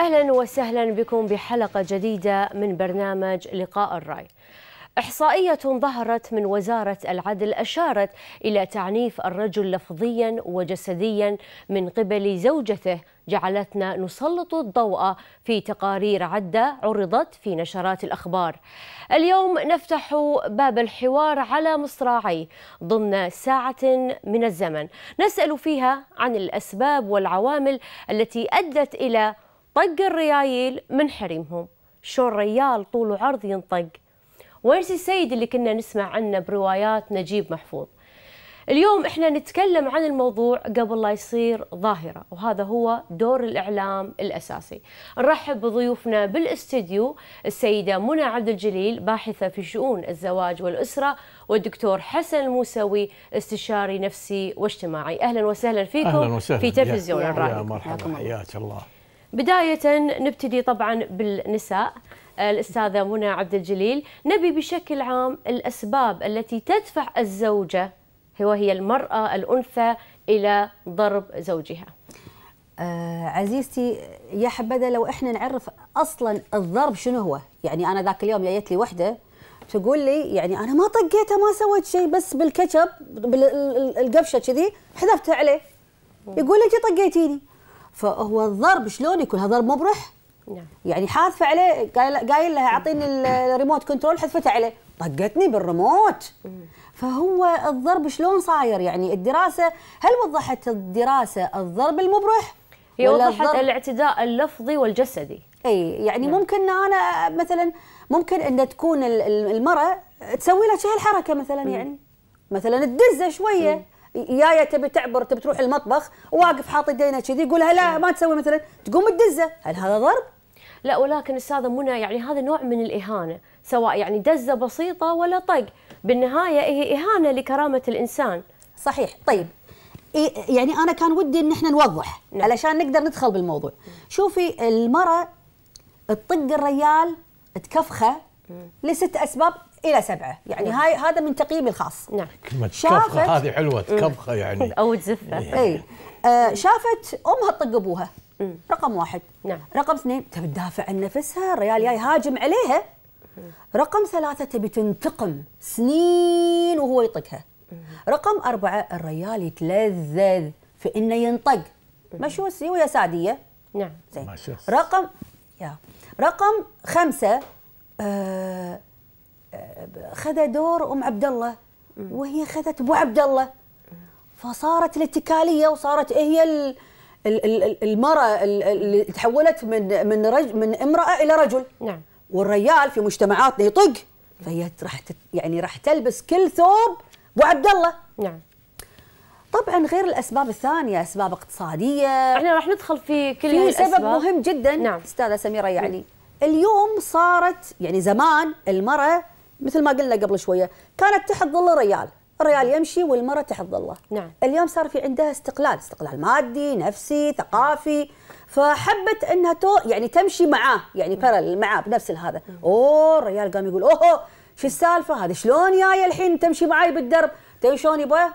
أهلا وسهلا بكم بحلقة جديدة من برنامج لقاء الرأي إحصائية ظهرت من وزارة العدل أشارت إلى تعنيف الرجل لفظيا وجسديا من قبل زوجته جعلتنا نسلط الضوء في تقارير عدة عرضت في نشرات الأخبار اليوم نفتح باب الحوار على مصراعي ضمن ساعة من الزمن نسأل فيها عن الأسباب والعوامل التي أدت إلى طق الريايل من حريمهم شو الريال طول وعرض ينطق وين السيد اللي كنا نسمع عنه بروايات نجيب محفوظ اليوم احنا نتكلم عن الموضوع قبل لا يصير ظاهرة وهذا هو دور الإعلام الأساسي نرحب بضيوفنا بالاستديو السيدة منى عبد الجليل باحثة في شؤون الزواج والأسرة والدكتور حسن الموسوي استشاري نفسي واجتماعي أهلا وسهلا فيكم أهلا وسهلا. في تلفزيون الراديو مرحبا حياك الله بداية نبتدي طبعا بالنساء آه، الأستاذة منى عبد الجليل نبي بشكل عام الأسباب التي تدفع الزوجة وهي المرأة الأنثى إلى ضرب زوجها آه عزيزتي يا حبذا لو احنا نعرف اصلا الضرب شنو هو يعني انا ذاك اليوم جايت لي وحده تقول لي يعني انا ما طقيته ما سويت شيء بس بالكتشب بالقفشه كذي حذفتها عليه يقول انت طقيتيني فهو الضرب شلون يكون هذا ضرب مبرح نعم يعني حاذفه عليه قايل لها اعطيني الريموت كنترول حذفته عليه طقتني بالريموت فهو الضرب شلون صاير يعني الدراسه هل وضحت الدراسه الضرب المبرح هي وضحت الضرب... الاعتداء اللفظي والجسدي اي يعني نعم. ممكن انا مثلا ممكن ان تكون المراه تسوي لها شيء الحركه مثلا يعني مثلا تدزه شويه يا تبي تعبر تبي تروح المطبخ واقف حاط يدينا كذي يقولها لا ما تسوي مثلا تقوم تدزه هل هذا ضرب؟ لا ولكن استاذه منى يعني هذا نوع من الاهانه سواء يعني دزه بسيطه ولا طق بالنهايه هي اهانه لكرامه الانسان صحيح طيب يعني انا كان ودي ان احنا نوضح نعم. علشان نقدر ندخل بالموضوع مم. شوفي المراه تطق الريال تكفخه لست اسباب الى سبعه يعني نعم. هاي هذا من تقييمي الخاص نعم كلمه كفخه هذه حلوه كفخه يعني او تزفه اي آه شافت امها تطق ابوها رقم واحد نعم رقم اثنين تبي تدافع عن نفسها الريال جاي هاجم عليها رقم ثلاثة تبي تنتقم سنين وهو يطقها رقم أربعة الريال يتلذذ في إنه ينطق مشوسي ويا سادية نعم زين رقم يا رقم خمسة آه خذ دور ام عبد الله وهي خذت ابو عبد الله فصارت الاتكاليه وصارت هي ال المراه اللي تحولت من من رجل من امراه الى رجل نعم والريال في مجتمعاتنا يطق فهي راح يعني راح تلبس كل ثوب ابو عبد الله نعم طبعا غير الاسباب الثانيه اسباب اقتصاديه احنا راح ندخل في كل في سبب مهم جدا نعم. استاذه سميره يعني اليوم صارت يعني زمان المراه مثل ما قلنا قبل شويه كانت تحت ظل الريال الريال يمشي والمراه تحت ظله نعم اليوم صار في عندها استقلال استقلال مادي نفسي ثقافي فحبت انها تو يعني تمشي معاه يعني بارل نعم. معاه بنفس هذا اوه الريال قام يقول اوه شو السالفه هذا شلون جايه الحين تمشي معاي بالدرب تدري شلون يبا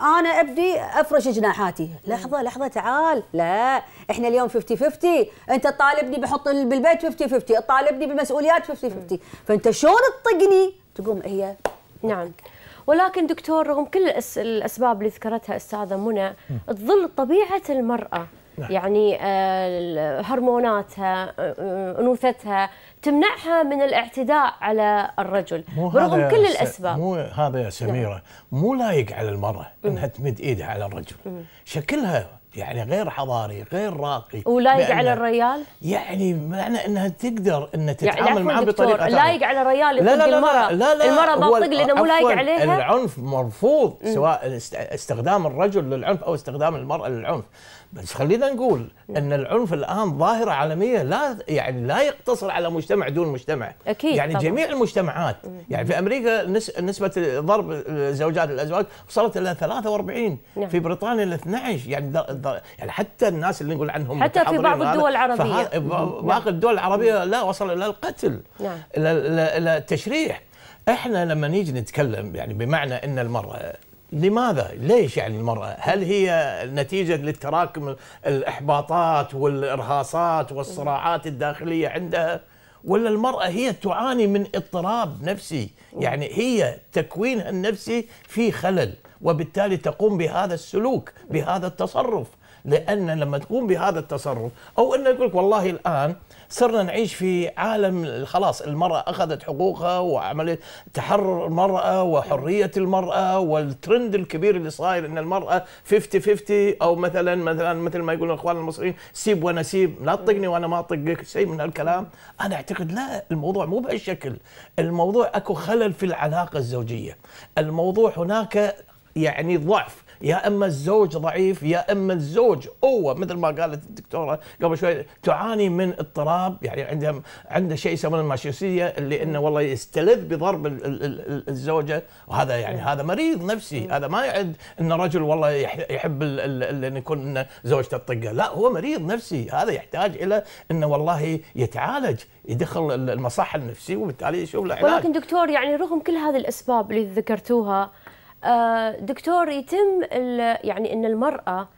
انا ابدي افرش جناحاتي لحظه لحظه تعال لا احنا اليوم 50 50 انت طالبني بحط بالبيت 50 50 طالبني بالمسؤوليات 50 50 فانت شلون تطقني تقوم هي نعم ولكن دكتور رغم كل الاسباب اللي ذكرتها استاذه منى تظل طبيعه المراه نعم. يعني آه، هرموناتها آه، آه، انوثتها تمنعها من الاعتداء على الرجل برغم كل الاسباب مو هذا يا نعم. سميره نعم. مو لايق على المراه انها تمد ايدها على الرجل مم. شكلها يعني غير حضاري غير راقي ولايق على الريال يعني معنى انها تقدر انها يعني تتعامل يعني معاه بطريقه لايق على الريال لا لا لا, المرأة. لا لا المرأة ما تطق لانه مو لايق عليها العنف مرفوض سواء استخدام الرجل للعنف او استخدام المرأة للعنف بس خلينا نقول نعم. ان العنف الان ظاهره عالميه لا يعني لا يقتصر على مجتمع دون مجتمع أكيد يعني طبعا. جميع المجتمعات يعني في امريكا نسبه ضرب زوجات الازواج وصلت الى 43 نعم. في بريطانيا الى 12 يعني در در يعني حتى الناس اللي نقول عنهم حتى في بعض الدول العربيه نعم. باقي الدول العربيه لا وصل الى القتل نعم. الى الى التشريح احنا لما نيجي نتكلم يعني بمعنى ان المراه لماذا؟ ليش يعني المرأة؟ هل هي نتيجة لتراكم الإحباطات والإرهاصات والصراعات الداخلية عندها؟ ولا المرأة هي تعاني من اضطراب نفسي يعني هي تكوينها النفسي في خلل وبالتالي تقوم بهذا السلوك بهذا التصرف لأن لما تقوم بهذا التصرف أو أن يقول والله الآن صرنا نعيش في عالم خلاص المرأة أخذت حقوقها وعملية تحرر المرأة وحرية المرأة والترند الكبير اللي صاير أن المرأة 50-50 أو مثلا مثلا مثل ما يقولون الإخوان المصريين سيب وأنا سيب لا تطقني وأنا ما أطقك شيء من هالكلام أنا أعتقد لا الموضوع مو بهالشكل الموضوع أكو خلل في العلاقة الزوجية الموضوع هناك يعني ضعف يا اما الزوج ضعيف يا اما الزوج قوه مثل ما قالت الدكتوره قبل شوي تعاني من اضطراب يعني عندها عنده شيء يسمونه الماشوسيه اللي انه والله يستلذ بضرب الزوجه وهذا يعني نعم. هذا مريض نفسي نعم. هذا ما يعد ان رجل والله يحب ان يكون زوجته تطقه لا هو مريض نفسي هذا يحتاج الى انه والله يتعالج يدخل المصحه النفسيه وبالتالي يشوف له علاج ولكن دكتور يعني رغم كل هذه الاسباب اللي ذكرتوها آه، دكتور يتم يعني ان المراه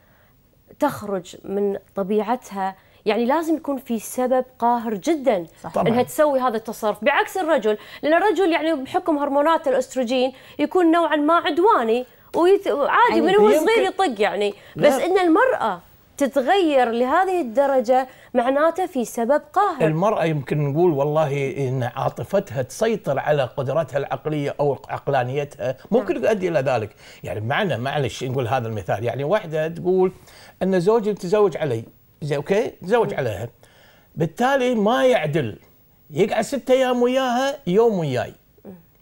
تخرج من طبيعتها يعني لازم يكون في سبب قاهر جدا طبعا. انها تسوي هذا التصرف بعكس الرجل لان الرجل يعني بحكم هرمونات الاستروجين يكون نوعا ما عدواني وعادي يعني أيوة، من هو صغير يطق يعني بس ان المراه تتغير لهذه الدرجة معناته في سبب قاهر المرأة يمكن نقول والله إن عاطفتها تسيطر على قدرتها العقلية أو عقلانيتها ممكن نعم. تؤدي إلى ذلك يعني معنى معلش نقول هذا المثال يعني واحدة تقول أن زوجي متزوج علي زي أوكي تزوج نعم. عليها بالتالي ما يعدل يقعد ستة أيام وياها يوم وياي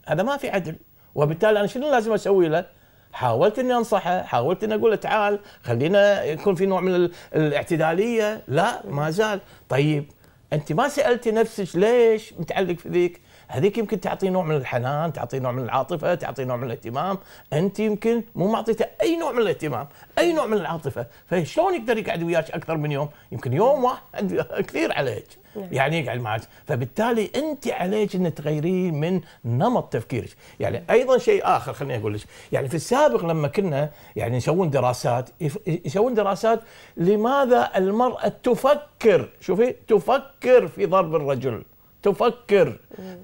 هذا ما في عدل وبالتالي أنا شنو لازم أسوي له حاولت اني انصحه حاولت اني اقول له تعال خلينا يكون في نوع من الاعتداليه لا ما زال طيب انت ما سالتي نفسك ليش متعلق في ذيك هذيك يمكن تعطي نوع من الحنان تعطي نوع من العاطفه تعطي نوع من الاهتمام انت يمكن مو معطيته اي نوع من الاهتمام اي نوع من العاطفه فشلون يقدر يقعد وياك اكثر من يوم يمكن يوم واحد كثير عليك نعم. يعني يقعد معك فبالتالي انت عليك ان تغيرين من نمط تفكيرك يعني ايضا شيء اخر خليني اقول لك يعني في السابق لما كنا يعني يسوون دراسات يسوون دراسات لماذا المراه تفكر شوفي تفكر في ضرب الرجل تفكر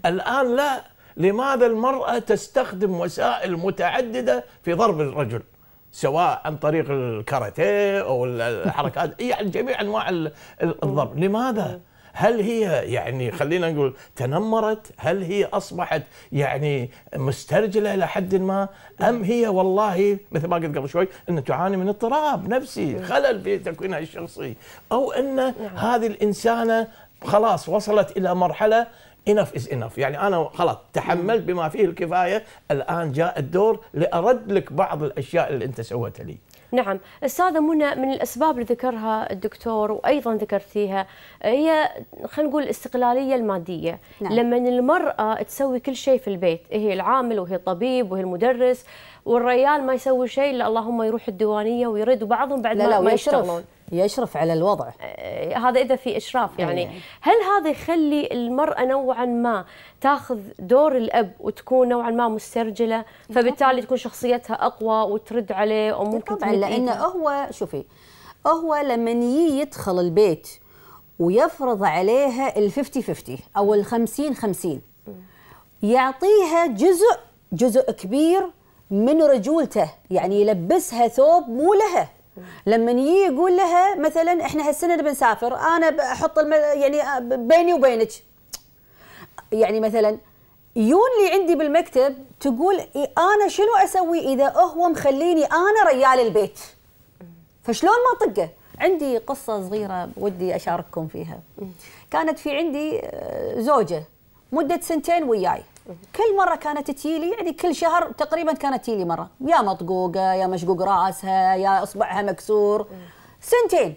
الآن لا لماذا المرأة تستخدم وسائل متعددة في ضرب الرجل سواء عن طريق الكاراتيه أو الحركات يعني جميع أنواع الضرب لماذا؟ هل هي يعني خلينا نقول تنمرت هل هي أصبحت يعني مسترجلة إلى حد ما أم هي والله مثل ما قلت قبل شوي أن تعاني من اضطراب نفسي خلل في تكوينها الشخصي أو أن نعم. هذه الإنسانة خلاص وصلت الى مرحله انف از انف يعني انا خلاص تحملت بما فيه الكفايه الان جاء الدور لارد لك بعض الاشياء اللي انت سويتها لي نعم استاذه منى من الاسباب اللي ذكرها الدكتور وايضا ذكرتيها هي خلينا نقول الاستقلاليه الماديه نعم. لما المراه تسوي كل شيء في البيت هي العامل وهي الطبيب وهي المدرس والريال ما يسوي شيء الا اللهم يروح الديوانيه ويرد وبعضهم بعد لا ما, لا ما يشتغلون يشرف على الوضع إيه، هذا اذا في اشراف يعني إيه. هل هذا يخلي المراه نوعا ما تاخذ دور الاب وتكون نوعا ما مسترجله فبالتالي تكون شخصيتها اقوى وترد عليه او ممكن طبعا لانه هو شوفي هو لما يجي يدخل البيت ويفرض عليها ال 50 50 او ال 50 50 يعطيها جزء جزء كبير من رجولته يعني يلبسها ثوب مو لها لما يجي يقول لها مثلا احنا هالسنه بنسافر انا بحط الم... يعني بيني وبينك يعني مثلا يون لي عندي بالمكتب تقول إيه، انا شنو اسوي اذا هو مخليني انا ريال البيت فشلون ما طقه عندي قصه صغيره ودي اشارككم فيها كانت في عندي آه، زوجه مده سنتين وياي كل مره كانت تجيلي يعني كل شهر تقريبا كانت تجيلي مره يا مطقوقه يا مشقوق راسها يا اصبعها مكسور سنتين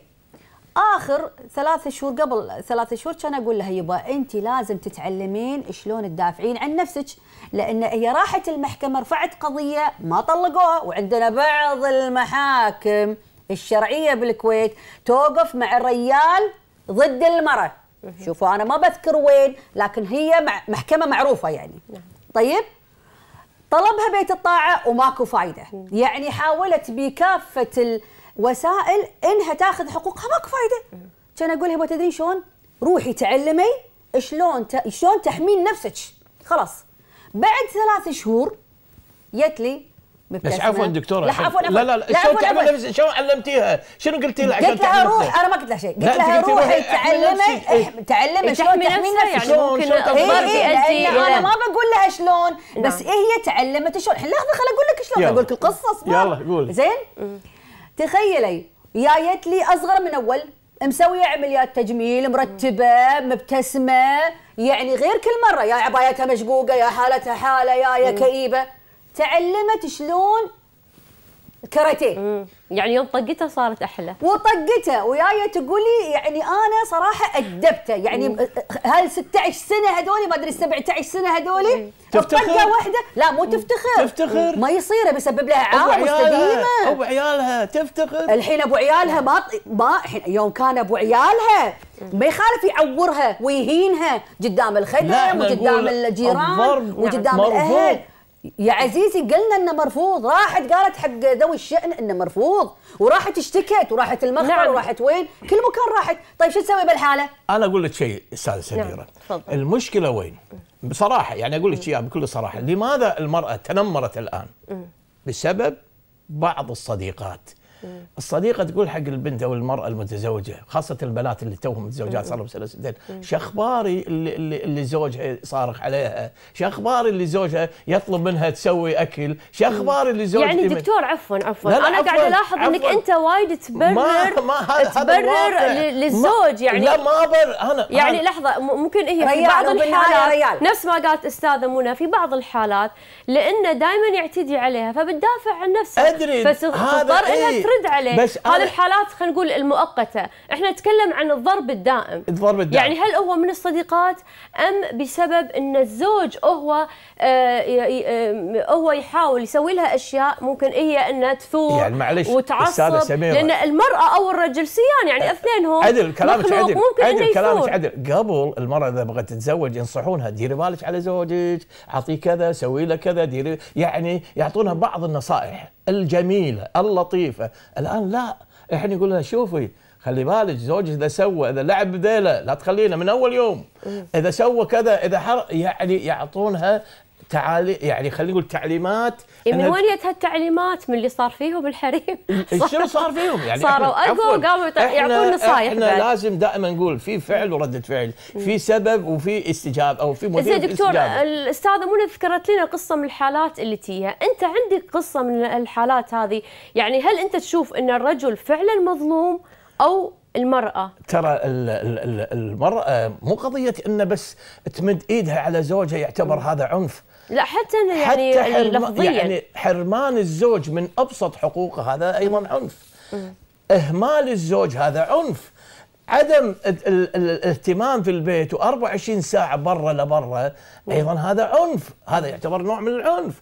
اخر ثلاث شهور قبل ثلاث شهور كان اقول لها يبا انت لازم تتعلمين شلون تدافعين عن نفسك لان هي راحت المحكمه رفعت قضيه ما طلقوها وعندنا بعض المحاكم الشرعيه بالكويت توقف مع الريال ضد المراه شوفوا انا ما بذكر وين لكن هي محكمه معروفه يعني نعم. طيب طلبها بيت الطاعه وماكو فايده يعني حاولت بكافه الوسائل انها تاخذ حقوقها ماكو فايده كان اقول لها ما تدرين شلون روحي تعلمي شلون شلون تحمين نفسك خلاص بعد ثلاث شهور جت لي بس عفوا دكتوره لا عفوا لا لا لا شلون تعلمت شلون علمتيها؟ شنو قلتي لها عشان قلت لها روح انا ما قلت لها شيء قلت لها روحي تعلمي تعلمي إيه. يعني شلون تحمي نفسها يعني ممكن انا ما بقول لها شلون بس نعم. هي تعلمت شلون الحين لحظه خل اقول لك شلون اقول لك القصه يلا قول زين تخيلي جايت لي اصغر من اول مسويه عمليات تجميل مرتبه مبتسمه يعني غير كل مره يا عبايتها مشقوقه يا حالتها حاله يا يا كئيبه تعلمت شلون الكاراتيه يعني يوم طقته صارت احلى وطقته وياي تقول لي يعني انا صراحه ادبته يعني هل هال 16 سنه هذولي ما ادري 17 سنه هذولي طقه واحده لا مو تفتخر تفتخر ما يصير بيسبب لها عار مستديمه ابو عيالها تفتخر الحين ابو عيالها ما ما يوم كان ابو عيالها ما يخالف يعورها ويهينها قدام الخدم وقدام الجيران يعني وقدام الاهل يا عزيزي قلنا انه مرفوض راحت قالت حق ذوي الشان انه مرفوض وراحت اشتكت وراحت المخبر نعم. وراحت وين كل مكان راحت طيب شو تسوي بالحاله انا اقول لك شيء استاذه سميره نعم. المشكله وين بصراحه يعني اقول لك اياها يعني بكل صراحه لماذا المراه تنمرت الان بسبب بعض الصديقات الصديقه تقول حق البنت او المراه المتزوجه خاصه البنات اللي توهم متزوجات صار لهم سنه سنتين شو اخباري اللي, اللي زوجها صارخ عليها شو اخباري اللي زوجها يطلب منها تسوي اكل شو اخباري اللي زوجها يعني دكتور عفوا عفوا انا قاعد قاعده الاحظ انك انت وايد تبرر ما ما تبرر للزوج يعني لا ما بر انا يعني أنا لحظه ممكن هي في بعض الحالات نفس ما قالت استاذه منى في بعض الحالات لانه دائما يعتدي عليها فبتدافع عن نفسها ادري هذا إيه؟ ترد عليه بس هذه الحالات خلينا نقول المؤقته احنا نتكلم عن الضرب الدائم الضرب الدائم يعني هل هو من الصديقات ام بسبب ان الزوج هو آه، هو يحاول يسوي لها اشياء ممكن هي إيه انها تثور يعني معلش وتعصب لان المراه او الرجل سيان يعني اثنينهم عدل كلامك عدل ممكن عدل كلامك عدل قبل المراه اذا بغت تتزوج ينصحونها ديري بالك على زوجك اعطيه كذا سوي له كذا ديري يعني يعطونها بعض النصائح الجميله اللطيفه الان لا احنا قلنا شوفي خلي بالك زوجك اذا سوى اذا لعب بذيله لا تخلينا من اول يوم اذا سوى كذا اذا حر يعني يعطونها تعالي يعني خلينا نقول تعليمات إيه، من وين جت هالتعليمات من اللي صار فيهم الحريم إيه، شنو صار فيهم يعني صاروا اقوى وقاموا يعطون نصايح احنا بعد. لازم دائما نقول في فعل ورده فعل في سبب وفي استجابه او في مدير استجابه دكتور الاستاذه منى ذكرت لنا قصه من الحالات اللي تيها انت عندك قصه من الحالات هذه يعني هل انت تشوف ان الرجل فعلا مظلوم او المرأة ترى المرأة مو قضية أن بس تمد إيدها على زوجها يعتبر هذا عنف لا حتى يعني, حتى يعني لفظيا يعني حرمان الزوج من ابسط حقوقه هذا ايضا عنف اهمال الزوج هذا عنف عدم الاهتمام في البيت و24 ساعه برا لبرا ايضا هذا عنف هذا يعتبر نوع من العنف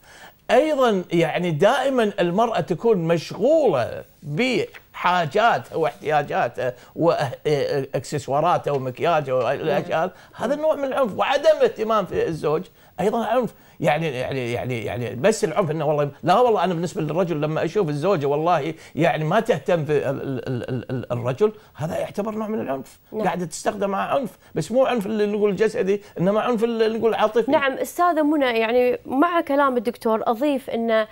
ايضا يعني دائما المراه تكون مشغوله بحاجاتها واحتياجاتها واكسسواراتها أه- ومكياجها والاشياء هذا نوع من العنف وعدم اهتمام في الزوج ايضا عنف يعني يعني يعني يعني بس العنف انه والله لا والله انا بالنسبه للرجل لما اشوف الزوجه والله يعني ما تهتم في الرجل هذا يعتبر نوع من العنف نعم. قاعده تستخدم مع عنف بس مو عنف اللي نقول جسدي انما عنف اللي نقول عاطفي نعم استاذه منى يعني مع كلام الدكتور اضيف انه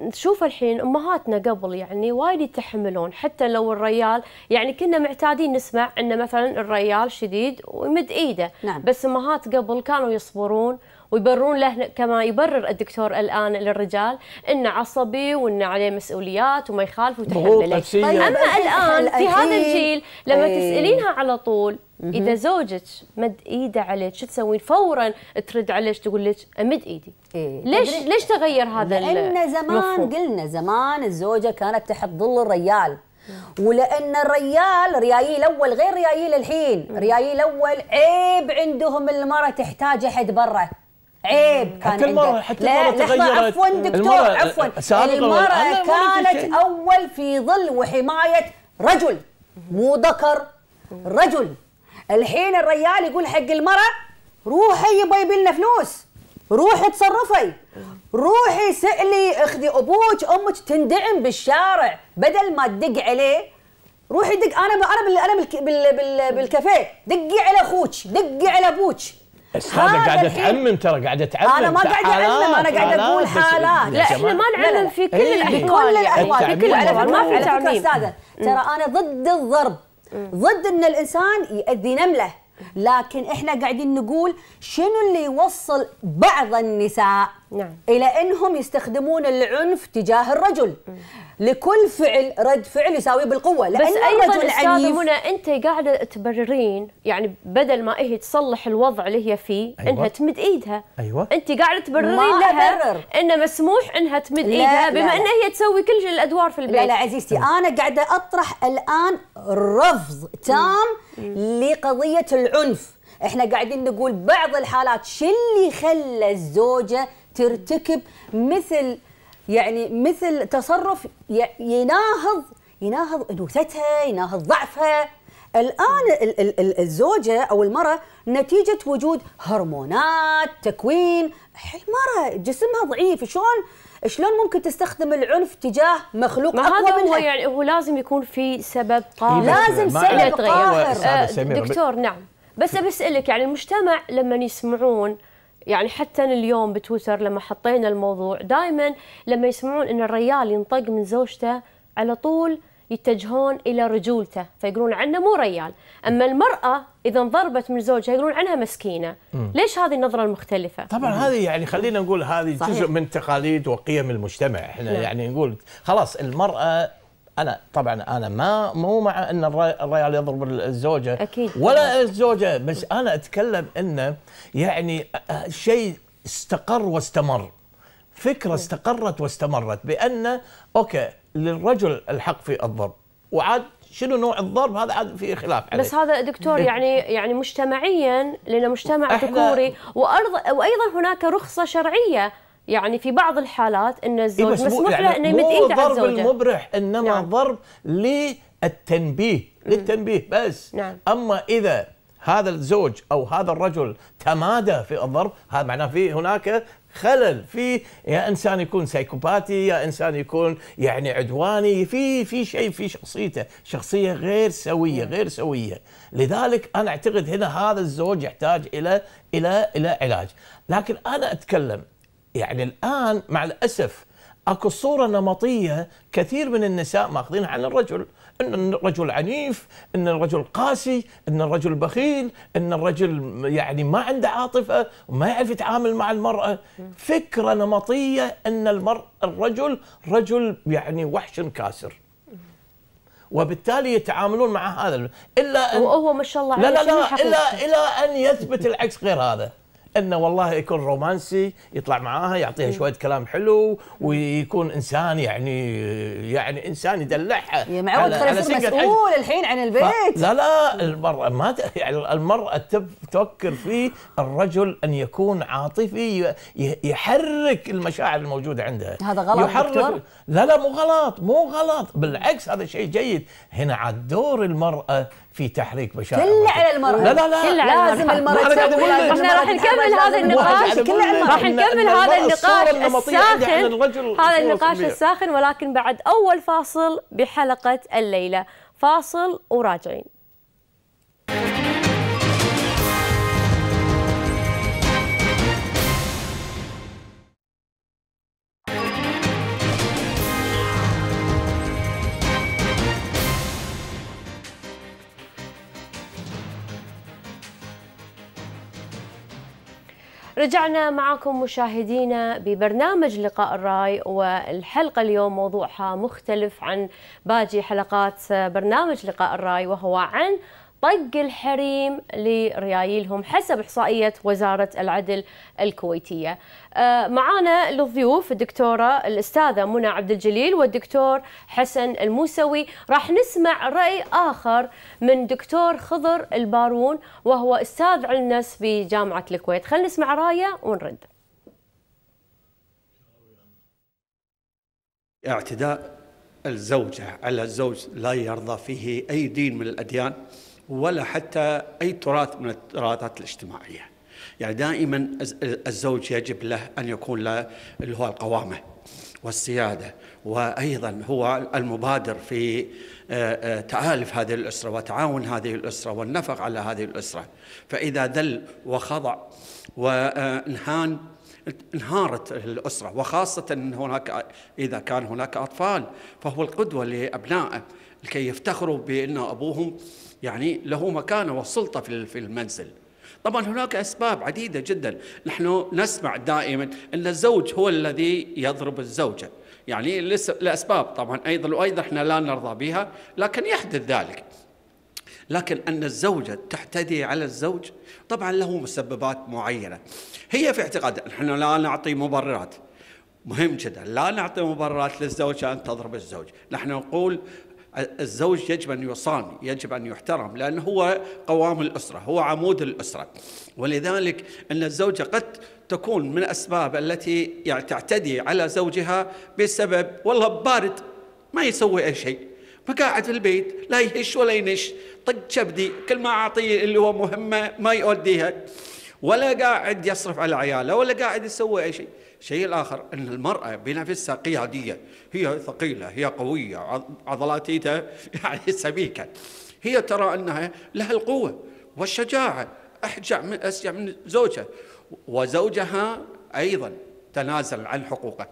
نشوف آه، الحين امهاتنا قبل يعني وايد يتحملون حتى لو الريال يعني كنا معتادين نسمع ان مثلا الريال شديد ويمد ايده نعم. بس امهات قبل كانوا يصبرون ويبررون له كما يبرر الدكتور الان للرجال انه عصبي وانه عليه مسؤوليات وما يخالف وتحمله طيب اما الان في هذا الجيل لما ايه. تسالينها على طول اذا زوجك مد ايده عليك شو تسوين فورا ترد عليك تقول لك امد ايدي إيه؟ ليش ليش تغير هذا لان زمان المفهوم. قلنا زمان الزوجه كانت تحت ظل الريال ولان الريال رياييل اول غير رياييل الحين رياييل اول عيب عندهم المراه تحتاج احد برا عيب كان حتى المرأة حتى المرأة تغيرت عفوا دكتور عفوا أه، المرأة كانت أول في ظل وحماية رجل مو ذكر رجل الحين الريال يقول حق المرأة روحي يبا يبي لنا فلوس روحي تصرفي روحي سألي اخذي ابوك امك تندعم بالشارع بدل ما تدق عليه روحي دق انا انا بالكافيه دقي على اخوك دقي على ابوك استاذه قاعده تعمم ترى قاعده تعمم انا ما قاعده اعمم انا قاعده اقول حالات لا احنا ما نعمم في كل إيه، إيه. الاحوال كل الاحوال في كل الاحوال ما في تعميم استاذه ترى انا ضد الضرب ضد ان الانسان يؤذي نمله لكن احنا قاعدين نقول شنو اللي يوصل بعض النساء نعم. الى انهم يستخدمون العنف تجاه الرجل لكل فعل رد فعل يساويه بالقوه لان بس ايضا استاذه منى انت قاعده تبررين يعني بدل ما هي تصلح الوضع اللي هي فيه أيوة. انها تمد ايدها ايوه انت قاعده تبررين لها أبرر. انه مسموح انها تمد لا ايدها بما انها هي تسوي كل الادوار في البيت لا لا عزيزتي أيوة. انا قاعده اطرح الان رفض تام مم. لقضيه العنف احنا قاعدين نقول بعض الحالات شو اللي خلى الزوجه ترتكب مثل يعني مثل تصرف يناهض يناهض انوثتها يناهض ضعفها الان الزوجه او المراه نتيجه وجود هرمونات تكوين المراه جسمها ضعيف شلون شلون ممكن تستخدم العنف تجاه مخلوق ما اقوى هذا منها؟ هو يعني هو لازم يكون في سبب قاهر إيه، لازم سبب قاهر دكتور نعم بس بسألك يعني المجتمع لما يسمعون يعني حتى اليوم بتويتر لما حطينا الموضوع دائما لما يسمعون ان الريال ينطق من زوجته على طول يتجهون الى رجولته فيقولون عنه مو ريال اما المراه اذا انضربت من زوجها يقولون عنها مسكينه م. ليش هذه النظره المختلفه طبعا م. هذه يعني خلينا نقول هذه صحيح. جزء من تقاليد وقيم المجتمع احنا نعم. يعني نقول خلاص المراه انا طبعا انا ما مو مع ان الرجال يضرب الزوجه أكيد. ولا الزوجه بس انا اتكلم انه يعني شيء استقر واستمر فكره استقرت واستمرت بان اوكي للرجل الحق في الضرب وعاد شنو نوع الضرب هذا عاد في خلاف عليه بس هذا دكتور إيه. يعني يعني مجتمعيا لان مجتمع ذكوري وارض وايضا هناك رخصه شرعيه يعني في بعض الحالات ان إيه الزوج إيه مسموح يعني له انه يمد ايده على الزوجه ضرب المبرح انما نعم. ضرب للتنبيه للتنبيه بس نعم. اما اذا هذا الزوج او هذا الرجل تمادى في الضرب هذا معناه في هناك خلل في يا انسان يكون سايكوباتي يا انسان يكون يعني عدواني في في شيء في شخصيته شخصيه غير سويه غير سويه لذلك انا اعتقد هنا هذا الزوج يحتاج الى الى الى علاج لكن انا اتكلم يعني الآن مع الأسف اكو صوره نمطيه كثير من النساء ماخذينها عن الرجل ان الرجل عنيف ان الرجل قاسي ان الرجل بخيل ان الرجل يعني ما عنده عاطفه وما يعرف يتعامل مع المراه فكره نمطيه ان المرء الرجل رجل يعني وحش كاسر وبالتالي يتعاملون مع هذا الا ان وهو ما شاء الله لا لا لا الا الى ان يثبت العكس غير هذا انه والله يكون رومانسي يطلع معاها يعطيها شويه كلام حلو ويكون انسان يعني يعني انسان يدلعها يا معود خلينا مسؤول الحين عن البيت لا لا المراه ما يعني المراه تفكر في الرجل ان يكون عاطفي يحرك المشاعر الموجوده عندها هذا غلط يحرك دكتور؟ لا لا مو غلط مو غلط بالعكس هذا شيء جيد هنا عاد دور المراه في تحريك مشاعر كله على المرأة لا لا لا, لازم المرأة احنا راح نكمل هذا النقاش راح نكمل هذا النقاش الساخن هذا النقاش الساخن ولكن بعد أول فاصل بحلقة الليلة فاصل وراجعين رجعنا معكم مشاهدينا ببرنامج لقاء الراي والحلقة اليوم موضوعها مختلف عن باقي حلقات برنامج لقاء الراي وهو عن طق الحريم لريايلهم حسب إحصائية وزارة العدل الكويتية آه، معانا للضيوف الدكتورة الأستاذة منى عبد الجليل والدكتور حسن الموسوي راح نسمع رأي آخر من دكتور خضر البارون وهو أستاذ علم نفس بجامعة الكويت خلينا نسمع رايه ونرد اعتداء الزوجة على الزوج لا يرضى فيه أي دين من الأديان ولا حتى أي تراث من التراثات الاجتماعية يعني دائما الزوج يجب له أن يكون له اللي هو القوامة والسيادة وأيضا هو المبادر في آه، آه، تآلف هذه الأسرة وتعاون هذه الأسرة والنفق على هذه الأسرة فإذا ذل وخضع وانهان انهارت الأسرة وخاصة إن هناك إذا كان هناك أطفال فهو القدوة لأبنائه لكي يفتخروا بأن أبوهم يعني له مكانة وسلطة في المنزل طبعا هناك أسباب عديدة جدا نحن نسمع دائما أن الزوج هو الذي يضرب الزوجة يعني لأسباب طبعا أيضا وأيضا احنا لا نرضى بها لكن يحدث ذلك لكن أن الزوجة تحتدي على الزوج طبعا له مسببات معينة هي في اعتقاد نحن لا نعطي مبررات مهم جدا لا نعطي مبررات للزوجة أن تضرب الزوج نحن نقول الزوج يجب أن يصان يجب أن يحترم لأنه هو قوام الأسرة هو عمود الأسرة ولذلك أن الزوجة قد تكون من الأسباب التي يعني تعتدي على زوجها بسبب والله بارد ما يسوي أي شيء فقاعد في البيت لا يهش ولا ينش طق شبدي كل ما أعطيه اللي هو مهمة ما يؤديها ولا قاعد يصرف على عياله ولا قاعد يسوي أي شيء الشيء الآخر أن المرأة بنفسها قيادية هي ثقيلة هي قوية عضلاتها يعني سميكة هي ترى أنها لها القوة والشجاعة أحجع من أسجع من زوجها وزوجها أيضا تنازل عن حقوقه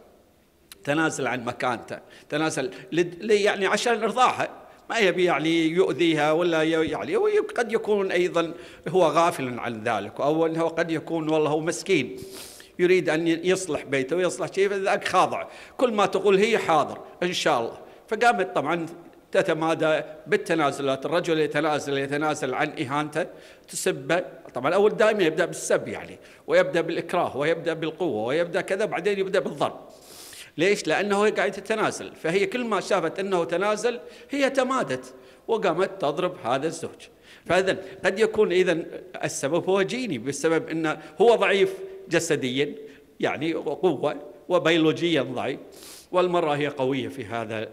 تنازل عن مكانته تنازل يعني عشان إرضاها ما يبي يعني يؤذيها ولا يعني وقد يكون ايضا هو غافل عن ذلك او انه قد يكون والله هو مسكين يريد أن يصلح بيته ويصلح شيء فذاك خاضع كل ما تقول هي حاضر إن شاء الله فقامت طبعا تتمادى بالتنازلات الرجل يتنازل يتنازل عن إهانته تسبه طبعا أول دائما يبدأ بالسب يعني ويبدأ بالإكراه ويبدأ بالقوة ويبدأ كذا بعدين يبدأ بالضرب ليش؟ لأنه هي يتنازل تتنازل فهي كل ما شافت أنه تنازل هي تمادت وقامت تضرب هذا الزوج فإذا قد يكون إذا السبب هو جيني بسبب أنه هو ضعيف جسديا يعني قوة وبيولوجيا ضعيف والمرأة هي قوية في هذا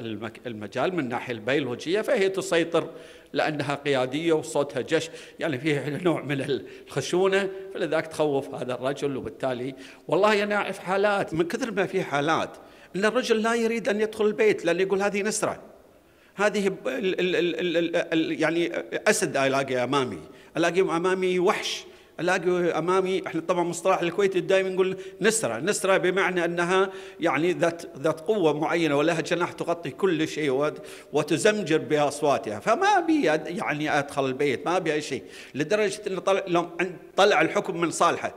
المجال من الناحية البيولوجية فهي تسيطر لأنها قيادية وصوتها جش يعني فيها نوع من الخشونة فلذلك تخوف هذا الرجل وبالتالي والله أنا أعرف حالات من كثر ما في حالات أن الرجل لا يريد أن يدخل البيت لأن يقول هذه نسرة هذه الـ الـ الـ الـ الـ يعني أسد ألاقي أمامي ألاقي أمامي وحش الاقي امامي احنا طبعا مصطلح الكويتي دائما نقول نسره، نسره بمعنى انها يعني ذات ذات قوه معينه ولها جناح تغطي كل شيء وتزمجر باصواتها، فما ابي يعني ادخل البيت، ما ابي اي شيء، لدرجه انه طلع, طلع الحكم من صالحه.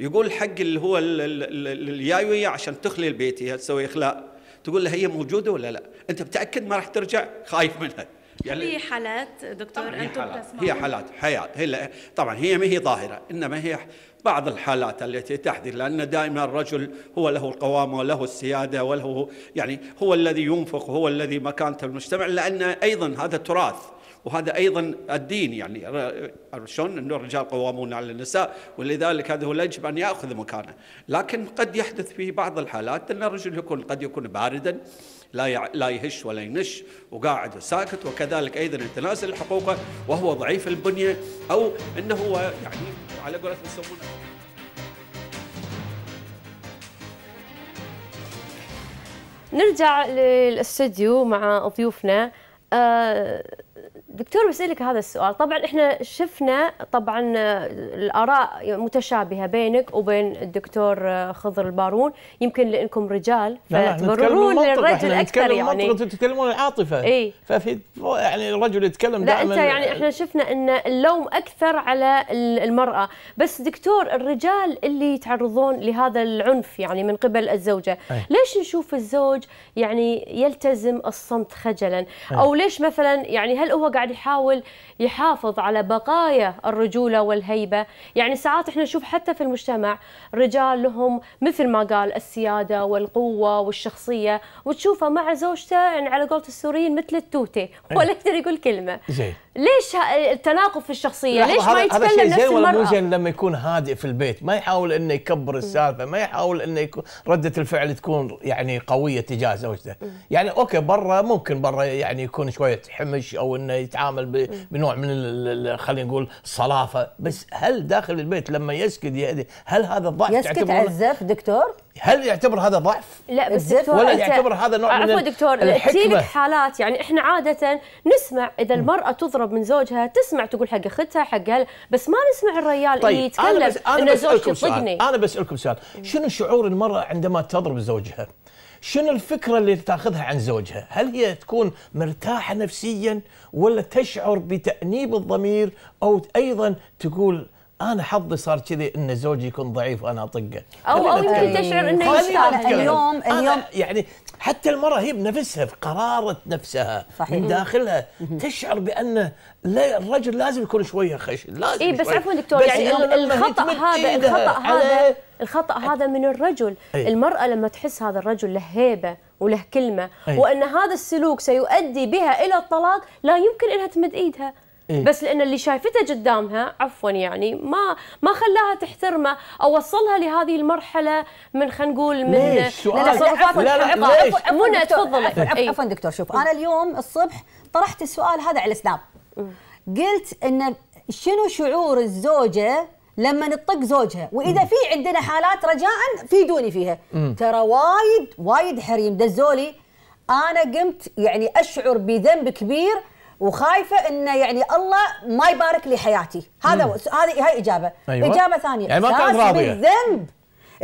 يقول حق اللي هو اليايويه عشان تخلي البيت هي تسوي اخلاء، تقول له هي موجوده ولا لا؟ انت متاكد ما راح ترجع؟ خايف منها. يعني هي حالات دكتور هي حالات هي حالات حياة هي طبعا هي ما هي ظاهرة إنما هي بعض الحالات التي تحدث لأن دائما الرجل هو له القوامة وله السيادة وله يعني هو الذي ينفق هو الذي مكانته المجتمع لأن أيضا هذا تراث وهذا ايضا الدين يعني شلون انه الرجال قوامون على النساء ولذلك هذا هو يجب ان ياخذ مكانه لكن قد يحدث في بعض الحالات ان الرجل يكون قد يكون باردا لا يع... لا يهش ولا ينش وقاعد وساكت وكذلك ايضا يتنازل حقوقه وهو ضعيف البنيه او انه هو يعني على قولتهم يسمونه نرجع للاستديو مع ضيوفنا آه دكتور بسألك هذا السؤال طبعا احنا شفنا طبعا الآراء متشابهة بينك وبين الدكتور خضر البارون يمكن لأنكم رجال فتبررون للرجل أكثر يعني منطقة تتكلمون العاطفة اي ففي يعني الرجل يتكلم لا دائما انت يعني احنا شفنا ان اللوم أكثر على المرأة بس دكتور الرجال اللي يتعرضون لهذا العنف يعني من قبل الزوجة أي. ليش نشوف الزوج يعني يلتزم الصمت خجلا أو ليش مثلا يعني هل هو هو قاعد يحاول يحافظ على بقايا الرجوله والهيبه يعني ساعات احنا نشوف حتى في المجتمع رجال لهم مثل ما قال السياده والقوه والشخصيه وتشوفه مع زوجته يعني على قولة السوريين مثل التوته إيه. ولا يقدر يقول كلمه زين ليش التناقض في الشخصيه ليش ما يتكلم هذا شيء زين ولا مو زين لما يكون هادئ في البيت ما يحاول انه يكبر السالفه ما يحاول انه يكون رده الفعل تكون يعني قويه تجاه زوجته يعني اوكي برا ممكن برا يعني يكون شويه حمش او انه انه يتعامل بنوع من خلينا نقول صلافه بس هل داخل البيت لما يسكت يأذي هل هذا ضعف يسكت عزف دكتور هل يعتبر هذا ضعف؟ لا بس دكتور ولا يعتبر هذا نوع من عفوا دكتور تجيلك حالات يعني احنا عاده نسمع اذا المراه تضرب من زوجها تسمع تقول حق اختها حق هل بس ما نسمع الرجال طيب يتكلم أنا بس أنا بسالكم سؤال انا بسالكم سؤال شنو شعور المراه عندما تضرب زوجها؟ شنو الفكره اللي تاخذها عن زوجها؟ هل هي تكون مرتاحه نفسيا ولا تشعر بتانيب الضمير او ايضا تقول انا حظي صار كذي ان زوجي يكون ضعيف وانا اطقه او او يمكن تشعر انه يستاهل اليوم اليوم يعني حتى المراه هي بنفسها في قراره نفسها صحيح. من داخلها تشعر بان الرجل لازم يكون شويه خشن لازم اي بس عفوا دكتور يعني الخطا هذا الخطا هذا الخطا هذا من الرجل أي. المراه لما تحس هذا الرجل له هيبه وله كلمه أي. وان هذا السلوك سيؤدي بها الى الطلاق لا يمكن انها تمد ايدها إيه؟ بس لان اللي شايفته قدامها عفوا يعني ما ما خلاها تحترمه او وصلها لهذه المرحله من خلينا نقول من تصرفات لا لا منى تفضلي إيه. عفوا دكتور شوف انا اليوم الصبح طرحت السؤال هذا على السناب قلت ان شنو شعور الزوجه لما نطق زوجها واذا في عندنا حالات رجاء فيدوني فيها ترى وايد وايد حريم دزولي انا قمت يعني اشعر بذنب كبير وخايفه انه يعني الله ما يبارك لي حياتي هذا هذه هاي اجابه أيوة. اجابه ثانيه يعني ما كانت راضيه بالذنب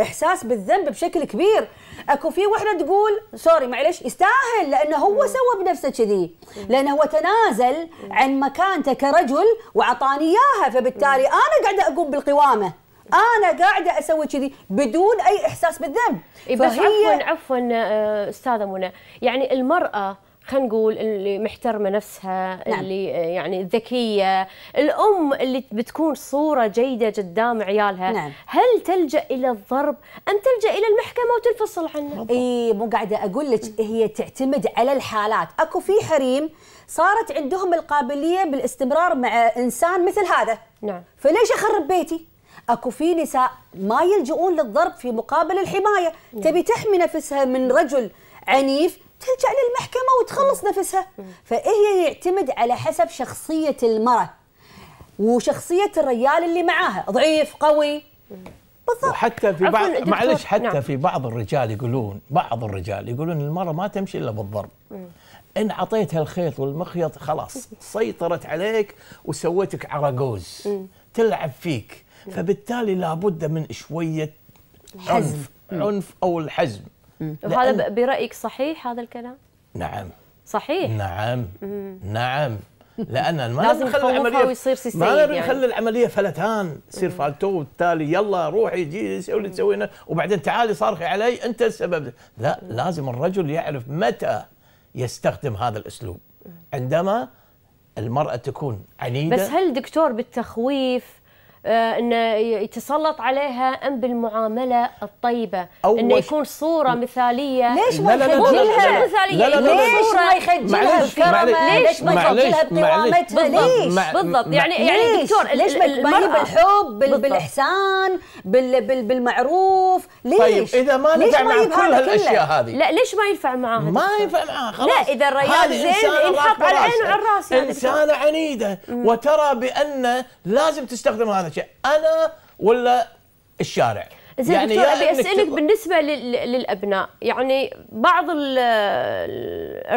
احساس بالذنب بشكل كبير اكو في وحده تقول سوري معلش يستاهل لانه هو سوى بنفسه كذي لانه هو تنازل عن مكانته كرجل واعطاني اياها فبالتالي انا قاعده اقوم بالقوامه انا قاعده اسوي كذي بدون اي احساس بالذنب إيه بس فهي... عفوا عفوا آه، استاذه منى يعني المراه خلينا نقول اللي محترمه نفسها نعم. اللي يعني ذكيه الام اللي بتكون صوره جيده قدام عيالها نعم. هل تلجا الى الضرب ام تلجا الى المحكمه وتنفصل عنه اي مو قاعده اقول لك هي تعتمد على الحالات اكو في حريم صارت عندهم القابليه بالاستمرار مع انسان مثل هذا نعم فليش اخرب بيتي اكو في نساء ما يلجؤون للضرب في مقابل الحمايه نعم. تبي تحمي نفسها من رجل عنيف تلجأ للمحكمة وتخلص نفسها فهي يعتمد على حسب شخصية المرأة وشخصية الرجال اللي معاها ضعيف قوي بالضبط وحتى في بعض معلش حتى نعم. في بعض الرجال يقولون بعض الرجال يقولون المرأة ما تمشي إلا بالضرب إن أعطيتها الخيط والمخيط خلاص سيطرت عليك وسويتك عرقوز تلعب فيك فبالتالي لابد من شوية حزم عنف أو الحزم وهذا برايك صحيح هذا الكلام نعم صحيح نعم مم. نعم لان ما لازم يعني. نخلي العمليه ما نبي نخلي يعني. العمليه فلتان تصير فالتو وبالتالي يلا روحي جي سوي اللي تسوينه وبعدين تعالي صارخي علي انت السبب لا لازم الرجل يعرف متى يستخدم هذا الاسلوب عندما المراه تكون عنيده بس هل دكتور بالتخويف انه يتسلط عليها ام بالمعامله الطيبه انه يكون صوره مثاليه ليش ما يخجلها مثاليه ليش ما يخجلها بكرمه ليش ما يخجلها بكرامتها ليش بالضبط يعني يعني دكتور ليش ما تبني بالحب بالاحسان بالمعروف ليش طيب اذا ما نفع مع كل هالاشياء هذه لا ليش ما ينفع معاها ما ينفع معاها خلاص لا اذا الرجال زين ينحط على العين وعلى الراس انسانه عنيده وترى بان لازم تستخدم هذا الشيء انا ولا الشارع زين يعني دكتور ابي اسالك بالنسبه للابناء يعني بعض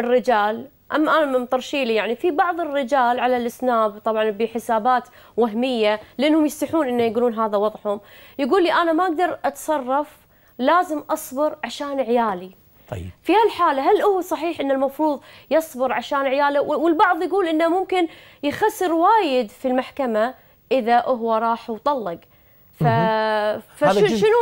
الرجال ام انا من طرشيلي يعني في بعض الرجال على السناب طبعا بحسابات وهميه لانهم يستحون انه يقولون هذا وضعهم يقول لي انا ما اقدر اتصرف لازم اصبر عشان عيالي طيب في هالحاله هل هو صحيح ان المفروض يصبر عشان عياله والبعض يقول انه ممكن يخسر وايد في المحكمه اذا هو راح وطلق ف... فشنو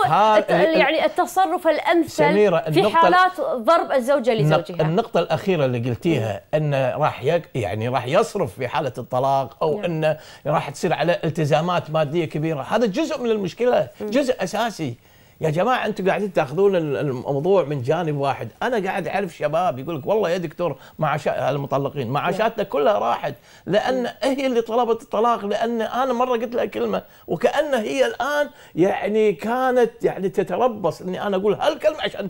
إيه، إيه. يعني التصرف الامثل في حالات ضرب الزوجه لزوجها النقطه الاخيره اللي قلتيها انه راح يعني راح يصرف في حاله الطلاق او نعم. انه راح تصير على التزامات ماديه كبيره هذا جزء من المشكله جزء اساسي يا جماعه انتم قاعدين تاخذون الموضوع من جانب واحد، انا قاعد اعرف شباب يقول لك والله يا دكتور معاشات المطلقين معاشاتنا كلها راحت لان هي اللي طلبت الطلاق لان انا مره قلت لها كلمه وكان هي الان يعني كانت يعني تتربص اني انا اقول هالكلمه عشان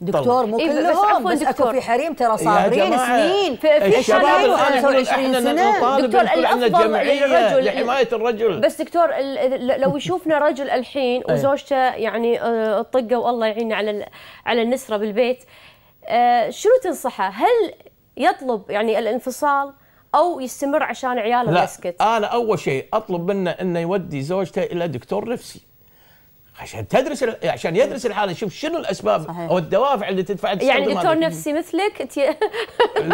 دكتور مو كلهم إيه، بس, بس اكو في حريم ترى صابرين سنين في, في الشباب الان يقولون احنا نطالب عندنا جمعيه لحمايه الرجل بس دكتور لو يشوفنا رجل الحين وزوجته يعني آه، آه، الطقه والله يعيننا على على النسره بالبيت آه، شنو تنصحه هل يطلب يعني الانفصال او يستمر عشان عياله يسكت لا انا اول شيء اطلب منه انه يودي زوجته الى دكتور نفسي عشان تدرس عشان يدرس الحاله يشوف شنو الاسباب صحيح. او الدوافع اللي تدفع يعني دكتور نفسي مثلك تي...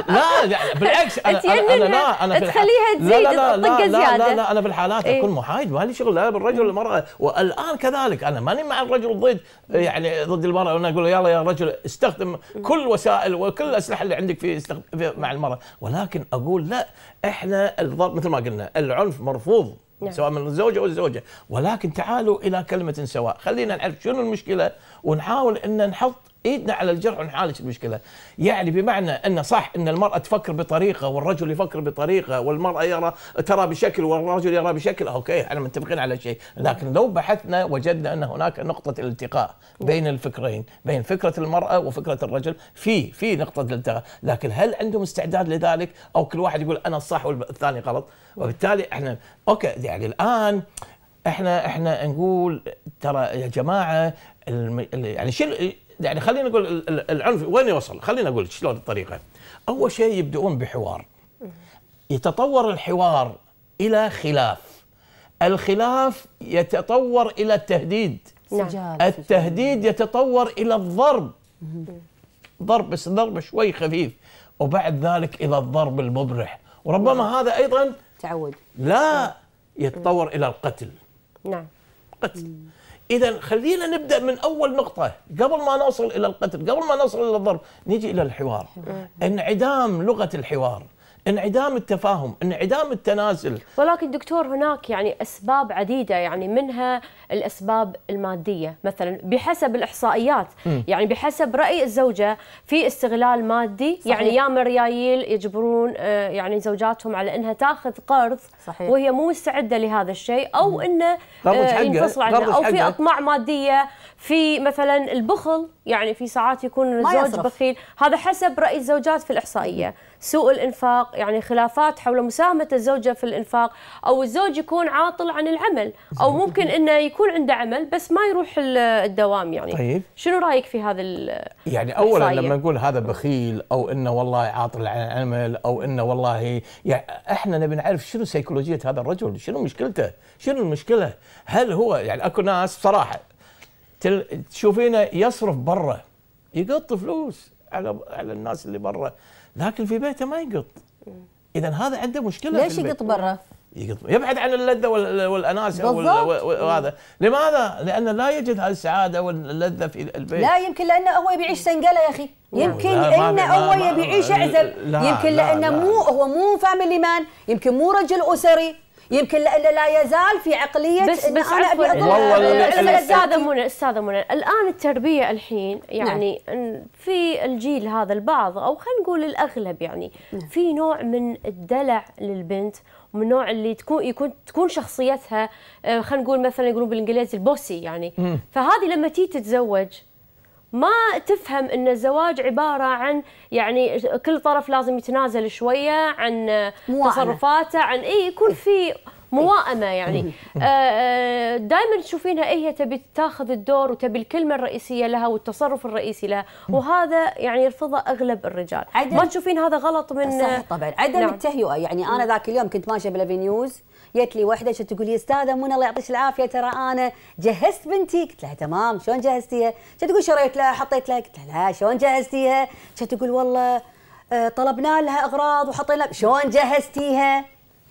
لا, لا بالعكس انا انا, أنا لا انا في تخليها تزيد لا لا لا, لا, لا, لا, انا في الحالات ايه؟ اكون محايد ما لي شغل لا بالرجل والمراه والان كذلك انا ماني مع الرجل ضد يعني ضد المراه وانا اقول يلا يا رجل استخدم كل وسائل وكل الاسلحه اللي عندك في, استخدم في مع المراه ولكن اقول لا احنا الضرب مثل ما قلنا العنف مرفوض نعم. سواء من الزوج او الزوجه ولكن تعالوا الى كلمه سواء خلينا نعرف شنو المشكله ونحاول ان نحط ايدنا على الجرح ونعالج المشكله يعني بمعنى ان صح ان المراه تفكر بطريقه والرجل يفكر بطريقه والمراه يرى ترى بشكل والرجل يرى بشكل اوكي احنا متفقين على شيء لكن لو بحثنا وجدنا ان هناك نقطه الالتقاء بين الفكرين بين فكره المراه وفكره الرجل في في نقطه الالتقاء لكن هل عندهم استعداد لذلك او كل واحد يقول انا الصح والثاني غلط وبالتالي احنا اوكي يعني الان احنا احنا نقول ترى يا جماعه يعني شنو يعني خلينا نقول العنف وين يوصل خلينا نقول شلون الطريقه اول شيء يبدؤون بحوار يتطور الحوار الى خلاف الخلاف يتطور الى التهديد نعم. سجاد. التهديد يتطور الى الضرب ضرب بس ضرب شوي خفيف وبعد ذلك الى الضرب المبرح وربما نعم. هذا ايضا تعود لا يتطور الى القتل نعم قتل اذا خلينا نبدا من اول نقطه قبل ما نوصل الى القتل قبل ما نوصل الى الضرب نيجي الى الحوار انعدام لغه الحوار انعدام التفاهم انعدام التنازل ولكن دكتور هناك يعني أسباب عديدة يعني منها الأسباب المادية مثلا بحسب الإحصائيات م. يعني بحسب رأي الزوجة في استغلال مادي صحيح. يعني يا مريايل يجبرون آه، يعني زوجاتهم على أنها تاخذ قرض صحيح. وهي مو مستعدة لهذا الشيء أو أنه آه، ينفصل عنها أو في أطماع مادية في مثلا البخل يعني في ساعات يكون الزوج بخيل هذا حسب رأي الزوجات في الإحصائية سوء الإنفاق يعني خلافات حول مساهمة الزوجة في الإنفاق أو الزوج يكون عاطل عن العمل أو ممكن أنه يكون عنده عمل بس ما يروح الدوام يعني طيب شنو رأيك في هذا يعني أولا لما نقول هذا بخيل أو أنه والله عاطل عن العمل أو أنه والله يعني إحنا نبي نعرف شنو سيكولوجية هذا الرجل شنو مشكلته شنو المشكلة هل هو يعني أكو ناس بصراحة تشوفينه يصرف برا يقط فلوس على على الناس اللي برا لكن في بيته ما يقط اذا هذا عنده مشكله ليش يقط برا؟ يقط يبعد عن اللذه والاناسه وهذا لماذا؟ لانه لا يجد السعاده واللذه في البيت لا يمكن لانه هو يعيش سنقله يا اخي يمكن انه هو يبي يعيش اعزب يمكن لانه مو هو مو فاميلي مان يمكن مو رجل اسري يمكن لانه لا يزال في عقليه بس بس انا ابي استاذه منى استاذه منى الان التربيه الحين نعم. يعني نعم. في الجيل هذا البعض او خلينا نقول الاغلب يعني نعم. في نوع من الدلع للبنت من نوع اللي تكون يكون تكون شخصيتها آه، خلينا نقول مثلا يقولون بالانجليزي البوسي يعني مم. فهذه لما تيجي تتزوج ما تفهم ان الزواج عباره عن يعني كل طرف لازم يتنازل شويه عن موائمة. تصرفاته عن اي يكون إيه. في موائمه يعني إيه. آه، آه، دائما تشوفينها إيه هي تبي تاخذ الدور وتبي الكلمه الرئيسيه لها والتصرف الرئيسي لها وهذا يعني يرفضه اغلب الرجال عدم ما تشوفين هذا غلط من صح طبعا عدم نعم. التهيؤه يعني انا ذاك اليوم كنت ماشيه بالافينيوز جت لي وحده شو تقول لي استاذه منى الله يعطيك العافيه ترى انا جهزت بنتي قلت لها تمام شلون جهزتيها؟ شو تقول شريت لها حطيت لها قلت لها لا شلون جهزتيها؟ شو تقول والله آه، طلبنا لها اغراض وحطينا شلون جهزتيها؟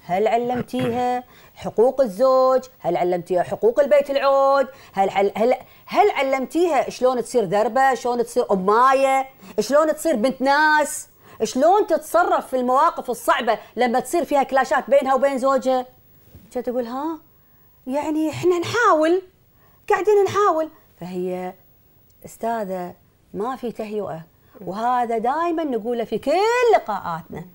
هل علمتيها حقوق الزوج؟ هل علمتيها حقوق البيت العود؟ هل هل هل, هل علمتيها شلون تصير دربه؟ شلون تصير امايه؟ شلون تصير بنت ناس؟ شلون تتصرف في المواقف الصعبه لما تصير فيها كلاشات بينها وبين زوجها؟ كانت تقول ها يعني احنا نحاول قاعدين نحاول فهي استاذه ما في تهيئه وهذا دائما نقوله في كل لقاءاتنا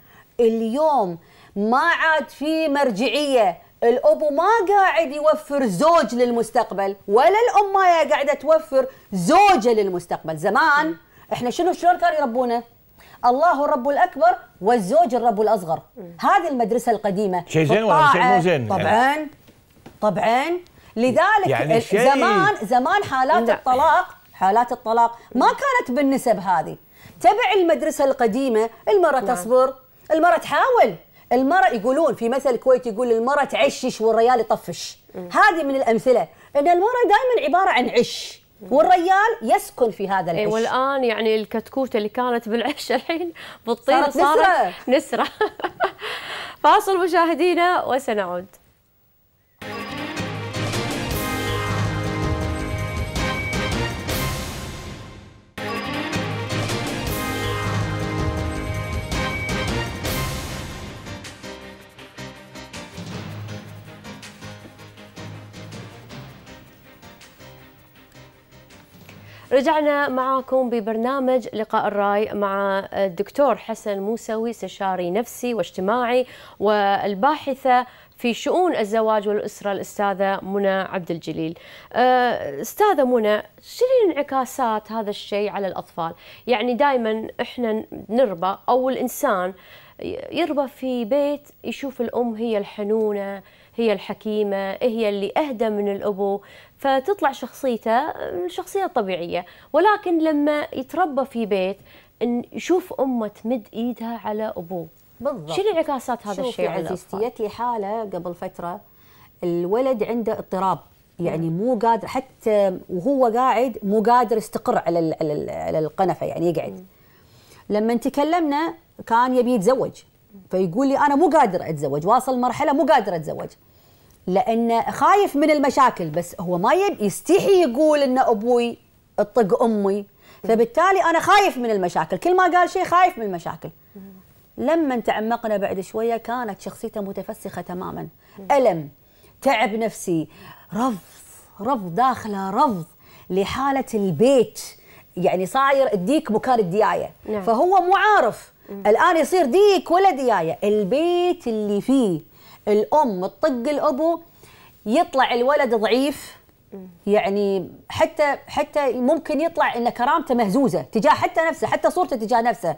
اليوم ما عاد في مرجعيه الابو ما قاعد يوفر زوج للمستقبل ولا الام ما قاعده توفر زوجه للمستقبل زمان احنا شنو شلون كانوا يربونه الله الرب الاكبر والزوج الرب الاصغر هذه المدرسه القديمه شيء زين ولا شيء مو زين طبعا طبعا لذلك يعني زمان زمان حالات لا. نعم. الطلاق حالات الطلاق ما نعم. كانت بالنسب هذه تبع المدرسه القديمه المراه نعم. تصبر المراه تحاول المرأة يقولون في مثل كويت يقول المرأة تعشش والريال يطفش هذه من الأمثلة أن المرأة دائما عبارة عن عش والريال يسكن في هذا إيه، العش والان يعني الكتكوته اللي كانت بالعش الحين بتطير صارت, صارت نسره, نسرة. فاصل مشاهدينا وسنعود رجعنا معاكم ببرنامج لقاء الراي مع الدكتور حسن موسوي استشاري نفسي واجتماعي والباحثه في شؤون الزواج والاسره الاستاذه منى عبد الجليل. أه، استاذه منى شنو انعكاسات هذا الشيء على الاطفال؟ يعني دائما احنا نربى او الانسان يربى في بيت يشوف الام هي الحنونه، هي الحكيمه، هي اللي اهدى من الابو، فتطلع شخصيته شخصية طبيعية ولكن لما يتربى في بيت إن يشوف أمه تمد إيدها على أبوه بالضبط شنو انعكاسات هذا الشيء على عزيزتي لي حالة قبل فترة الولد عنده اضطراب يعني مو قادر حتى وهو قاعد مو قادر يستقر على على القنفه يعني يقعد لما تكلمنا كان يبي يتزوج فيقول لي انا مو قادر اتزوج واصل مرحله مو قادر اتزوج لانه خايف من المشاكل بس هو ما يب يستحي يقول ان ابوي طق امي فبالتالي انا خايف من المشاكل كل ما قال شيء خايف من المشاكل لما تعمقنا بعد شويه كانت شخصيته متفسخه تماما الم تعب نفسي رفض رفض داخله رفض لحاله البيت يعني صاير الديك مكان الديايه نعم. فهو مو عارف الان يصير ديك ولا ديايه البيت اللي فيه الام تطق الابو يطلع الولد ضعيف يعني حتى حتى ممكن يطلع ان كرامته مهزوزه تجاه حتى نفسه حتى صورته تجاه نفسه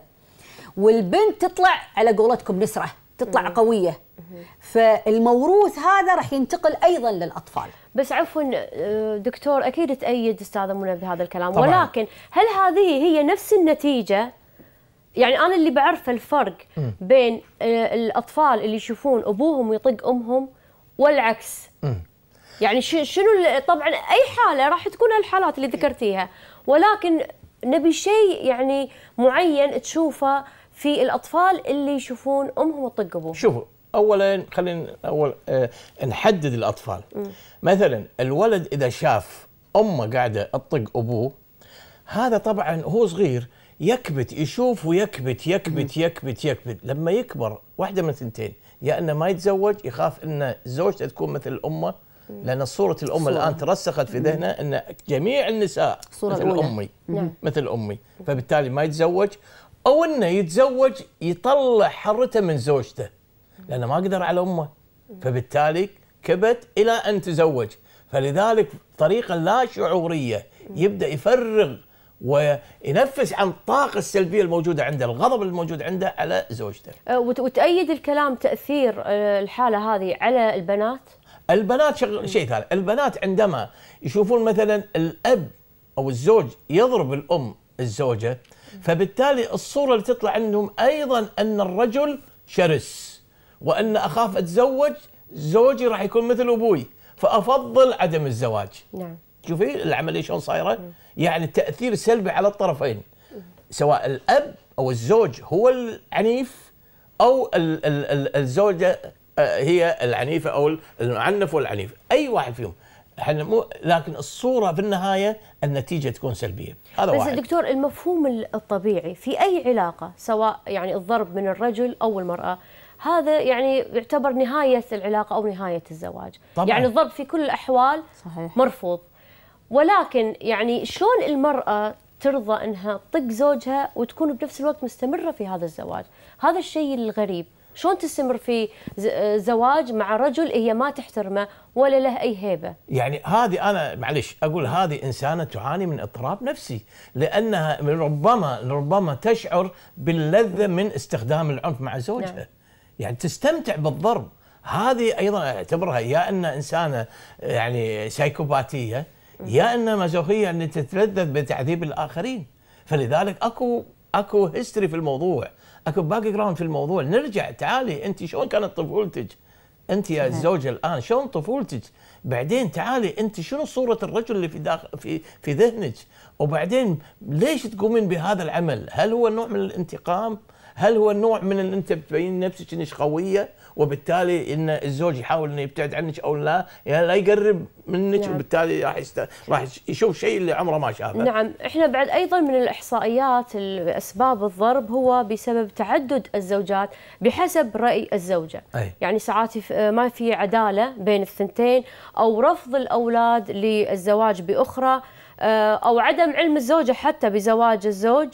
والبنت تطلع على قولتكم نسره تطلع مم. قويه مم. فالموروث هذا راح ينتقل ايضا للاطفال بس عفوا آه، دكتور اكيد تأيد استاذه منى بهذا الكلام طبعاً. ولكن هل هذه هي نفس النتيجه يعني انا اللي بعرف الفرق بين آه، الاطفال اللي يشوفون ابوهم ويطق امهم والعكس يعني شنو طبعا اي حاله راح تكون الحالات اللي ذكرتيها ولكن نبي شيء يعني معين تشوفه في الاطفال اللي يشوفون امهم تطق ابوهم شوفوا اولا خلينا اول أه نحدد الاطفال مثلا الولد اذا شاف امه قاعده تطق ابوه هذا طبعا هو صغير يكبت يشوف ويكبت يكبت يكبت يكبت لما يكبر واحدة من ثنتين يا أنه ما يتزوج يخاف أن زوجته تكون مثل أمه لأن صورة الأم صورة. الآن ترسخت في ذهنه أن جميع النساء صورة مثل أمي نعم. مثل أمي فبالتالي ما يتزوج أو أنه يتزوج يطلع حرته من زوجته لأنه ما قدر على أمه فبالتالي كبت إلى أن تزوج فلذلك طريقة لا شعورية يبدأ يفرغ وينفس عن الطاقة السلبية الموجودة عنده الغضب الموجود عنده على زوجته أه، وتأيد الكلام تأثير أه، الحالة هذه على البنات؟ البنات شيء ثاني البنات عندما يشوفون مثلا الأب أو الزوج يضرب الأم الزوجة فبالتالي الصورة اللي تطلع عندهم أيضا أن الرجل شرس وأن أخاف أتزوج زوجي راح يكون مثل أبوي فأفضل عدم الزواج نعم شوفي العملية شلون صايرة نعم. يعني تاثير سلبي على الطرفين سواء الاب او الزوج هو العنيف او الـ الـ الـ الزوجه آه، هي العنيفه او المعنف والعنيف اي واحد فيهم احنا مو لكن الصوره في النهايه النتيجه تكون سلبيه هذا بس واحد. دكتور المفهوم الطبيعي في اي علاقه سواء يعني الضرب من الرجل او المراه هذا يعني يعتبر نهايه العلاقه او نهايه الزواج طبعا. يعني الضرب في كل الاحوال صحيح. مرفوض ولكن يعني شلون المرأة ترضى انها تطق زوجها وتكون بنفس الوقت مستمره في هذا الزواج، هذا الشيء الغريب، شلون تستمر في زواج مع رجل هي ما تحترمه ولا له اي هيبه؟ يعني هذه انا معلش اقول هذه انسانه تعاني من اضطراب نفسي، لانها ربما ربما تشعر باللذه من استخدام العنف مع زوجها. نعم. يعني تستمتع بالضرب، هذه ايضا اعتبرها يا ان انسانه يعني سايكوباتيه يا انها مازوخيه ان تتلذذ بتعذيب الاخرين فلذلك اكو اكو هيستوري في الموضوع اكو باك جراوند في الموضوع نرجع تعالي انت شلون كانت طفولتك انت يا الزوجه الان شلون طفولتك بعدين تعالي انت شنو صوره الرجل اللي في داخل في في ذهنك وبعدين ليش تقومين بهذا العمل هل هو نوع من الانتقام هل هو نوع من ان انت تبين نفسك انك قويه وبالتالي ان الزوج يحاول انه يبتعد عنك او لا يعني لا يقرب منك نعم. وبالتالي راح يست... راح يشوف شيء اللي عمره ما شافه. نعم، احنا بعد ايضا من الاحصائيات اسباب الضرب هو بسبب تعدد الزوجات بحسب راي الزوجه. أي. يعني ساعات ما في عداله بين الثنتين او رفض الاولاد للزواج باخرى آه، او عدم علم الزوجه حتى بزواج الزوج.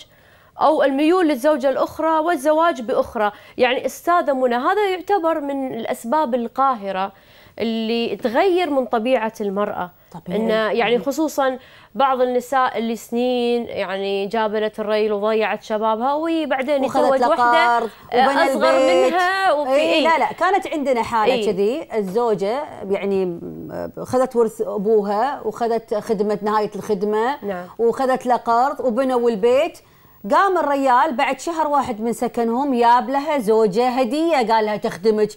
أو الميول للزوجة الأخرى والزواج بأخرى يعني أستاذة منى هذا يعتبر من الأسباب القاهرة اللي تغير من طبيعة المرأة طبيعي. إن يعني خصوصا بعض النساء اللي سنين يعني جابلت الريل وضيعت شبابها وهي بعدين يتزوج وحده آه، أصغر منها إيه، إيه، وفي إيه لا لا كانت عندنا حالة إيه كذي الزوجة يعني خذت ورث أبوها وخذت خدمة نهاية الخدمة نعم. وخذت له قرض وبنوا البيت قام الريال بعد شهر واحد من سكنهم جاب لها زوجه هديه قال لها تخدمك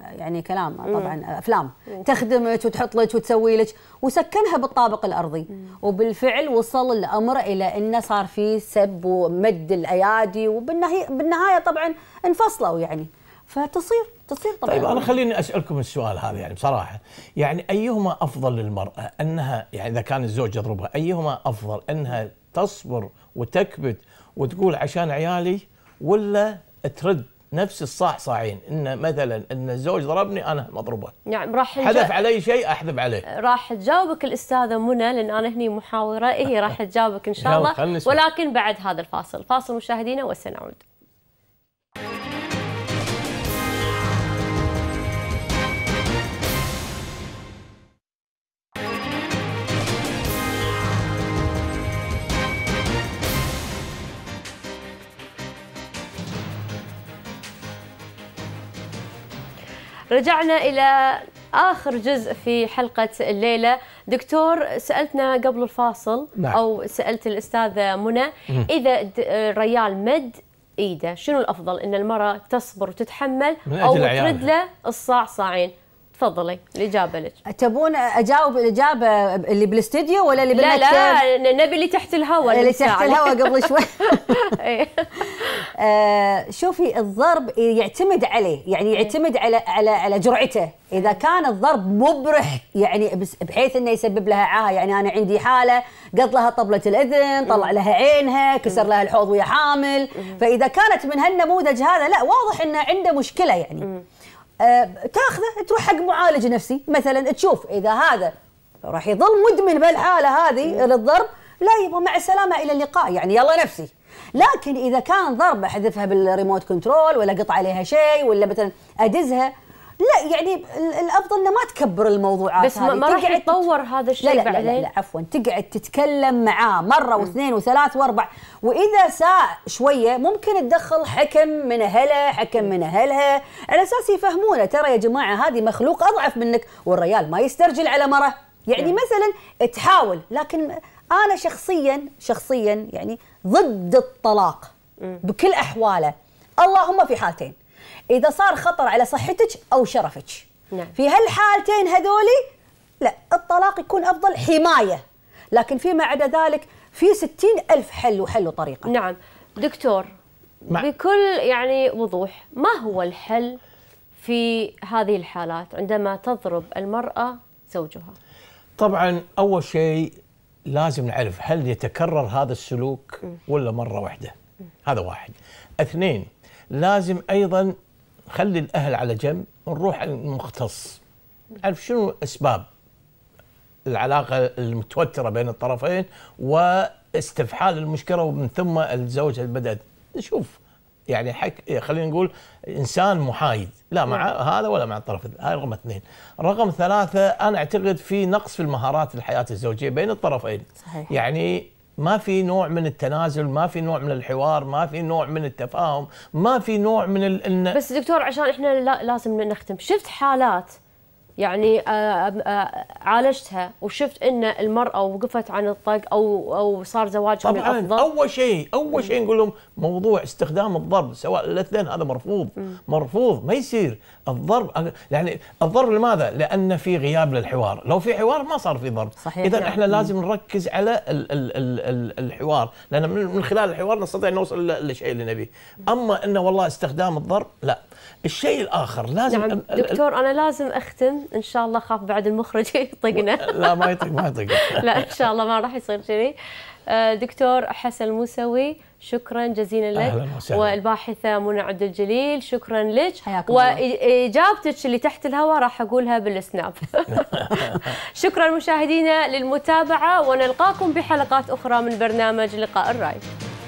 يعني كلام طبعا افلام تخدمك وتحط لك وتسوي لك وسكنها بالطابق الارضي وبالفعل وصل الامر الى انه صار في سب ومد الايادي وبالنهايه طبعا انفصلوا يعني فتصير تصير طبعا طيب انا خليني اسالكم السؤال هذا يعني بصراحه يعني ايهما افضل للمراه انها يعني اذا كان الزوج يضربها ايهما افضل انها تصبر وتكبت وتقول عشان عيالي ولا ترد نفس صاعين ان مثلا ان الزوج ضربني انا مضروبه نعم يعني راح حذف علي شيء احذف عليه راح تجاوبك الاستاذه منى لان انا هني محاوره هي إيه راح تجاوبك ان شاء الله ولكن بعد هذا الفاصل فاصل مشاهدينا وسنعود رجعنا إلى آخر جزء في حلقة الليلة دكتور سألتنا قبل الفاصل نعم. أو سألت الأستاذة منى إذا الريال مد ايده شنو الافضل ان المراه تصبر وتتحمل او ترد له الصاع صاعين تفضلي الاجابه لك تبون اجاوب الاجابه اللي بالاستديو ولا اللي بالمكتب؟ لا لا نبي اللي تحت الهواء اللي تحت الهواء قبل شوي إيه. آه، شوفي الضرب يعتمد عليه يعني يعتمد على على على جرعته اذا كان الضرب مبرح يعني بحيث انه يسبب لها عاهه يعني انا عندي حاله قط لها طبله الاذن طلع لها عينها كسر لها الحوض وهي حامل فاذا كانت من هالنموذج هذا لا واضح انه عنده مشكله يعني تاخذه تروح حق معالج نفسي مثلا تشوف اذا هذا راح يظل مدمن بالحاله هذه للضرب لا يبغى مع السلامه الى اللقاء يعني يلا نفسي لكن اذا كان ضربه احذفها بالريموت كنترول ولا قط عليها شيء ولا مثلا ادزها لا يعني الافضل انه ما تكبر الموضوعات بس ما, ما راح يتطور هذا الشيء لا لا, بعدين لا, لا, لا عفوا تقعد تتكلم معاه مره واثنين وثلاث واربع واذا ساء شويه ممكن تدخل حكم من اهله حكم من اهلها على اساس يفهمونه ترى يا جماعه هذه مخلوق اضعف منك والريال ما يسترجل على مره يعني نعم. مثلا تحاول لكن انا شخصيا شخصيا يعني ضد الطلاق بكل احواله اللهم في حالتين اذا صار خطر على صحتك او شرفك نعم. في هالحالتين هذولي لا الطلاق يكون افضل حمايه لكن فيما عدا ذلك في ستين ألف حل وحل وطريقه نعم دكتور ما. بكل يعني وضوح ما هو الحل في هذه الحالات عندما تضرب المراه زوجها طبعا اول شيء لازم نعرف هل يتكرر هذا السلوك ولا مره واحده هذا واحد اثنين لازم ايضا خلي الاهل على جنب نروح المختص نعرف شنو اسباب العلاقه المتوتره بين الطرفين واستفحال المشكله ومن ثم الزوجه بدات نشوف يعني حك خلينا نقول انسان محايد لا مع نعم. هذا ولا مع الطرف هاي رقم اثنين رقم ثلاثه انا اعتقد في نقص في المهارات الحياه الزوجيه بين الطرفين صحيح. يعني ما في نوع من التنازل ما في نوع من الحوار ما في نوع من التفاهم ما في نوع من ال... بس دكتور عشان احنا لا لازم نختم شفت حالات يعني آه، آه، آه، عالجتها وشفت ان المراه وقفت عن الطق او او صار زواجها طبعا الافضل اول شيء اول شيء نقول لهم موضوع استخدام الضرب سواء الاثنين هذا مرفوض مرفوض ما يصير الضرب يعني الضرب لماذا؟ لان في غياب للحوار، لو في حوار ما صار في ضرب صحيح اذا يعني. نعم. احنا لازم نركز على ال ال ال ال الحوار لان من خلال الحوار نستطيع نوصل للشيء اللي نبيه، اما انه والله استخدام الضرب لا الشيء الاخر لازم نعم. دكتور انا لازم اختم ان شاء الله خاف بعد المخرج يطقنا لا ما يطق ما يطق لا ان شاء الله ما راح يصير كذي آه، دكتور حسن الموسوي شكرا جزيلا لك والباحثه منى عبد الجليل شكرا لك واجابتك اللي تحت الهواء راح اقولها بالسناب شكرا مشاهدينا للمتابعه ونلقاكم بحلقات اخرى من برنامج لقاء الراي